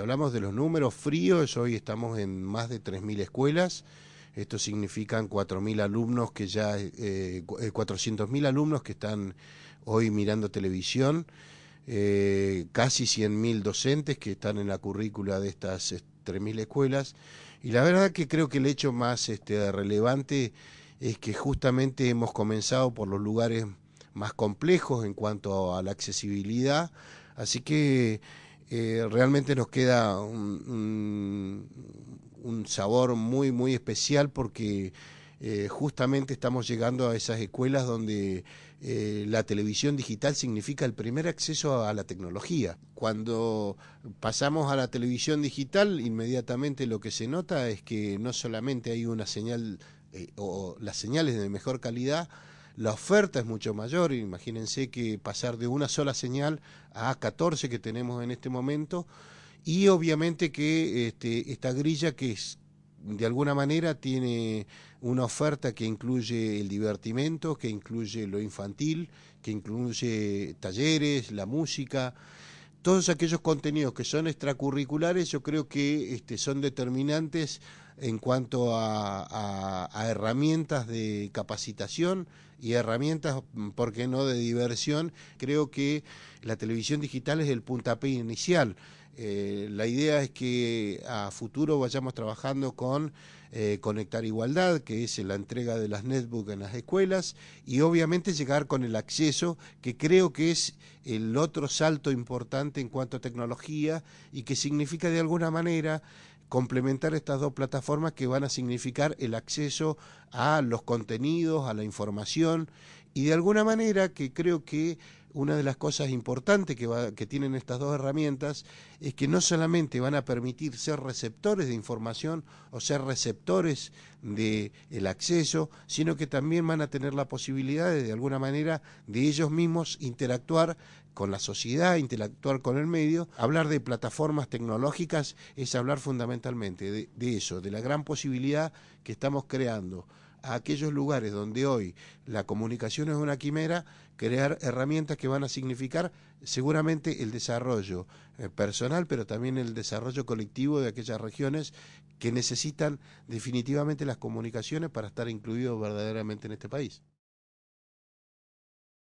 hablamos de los números fríos, hoy estamos en más de 3.000 escuelas. Esto significan 4.000 alumnos que ya, 400.000 eh, alumnos que están hoy mirando televisión, eh, casi casi 100.000 docentes que están en la currícula de estas 3.000 eh, escuelas. Y la verdad que creo que el hecho más este, relevante es que justamente hemos comenzado por los lugares más complejos en cuanto a la accesibilidad. Así que eh, realmente nos queda un, sabor muy, muy especial porque eh, justamente estamos llegando a esas escuelas donde eh, la televisión digital significa el primer acceso a, la tecnología. Cuando pasamos a la televisión digital, inmediatamente lo que se nota es que no solamente hay una señal o las señales de mejor calidad, la oferta es mucho mayor, imagínense que pasar de una sola señal a 14 que tenemos en este momento, y obviamente que este, esta grilla que es, de alguna manera tiene una oferta que incluye el divertimento, que incluye lo infantil, que incluye talleres, la música, todos aquellos contenidos que son extracurriculares yo creo que este, son determinantes en cuanto a a, herramientas de capacitación y herramientas, mm, ¿por qué no?, de diversión. Creo que la televisión digital es el puntapié inicial. Eh, la idea es que a futuro vayamos trabajando con eh, Conectar Igualdad, que es la entrega de las netbooks en las escuelas, y obviamente llegar con el acceso, que creo que es el otro salto importante en cuanto a tecnología y que significa de alguna manera complementar estas dos plataformas que van a significar el acceso a los contenidos, a la información y de alguna manera que creo que una de las cosas importantes que, tienen estas dos herramientas es que no solamente van a permitir ser receptores de información o ser receptores del acceso, sino que también van a tener la posibilidad de, de alguna manera de ellos mismos interactuar con la sociedad, interactuar con el medio. Hablar de plataformas tecnológicas es hablar fundamentalmente de eso, de la gran posibilidad que estamos creando a aquellos lugares donde hoy la comunicación es una quimera, crear herramientas que van a significar seguramente el desarrollo eh, personal, pero también el desarrollo colectivo de aquellas regiones que necesitan definitivamente las comunicaciones para estar incluidos verdaderamente en este país.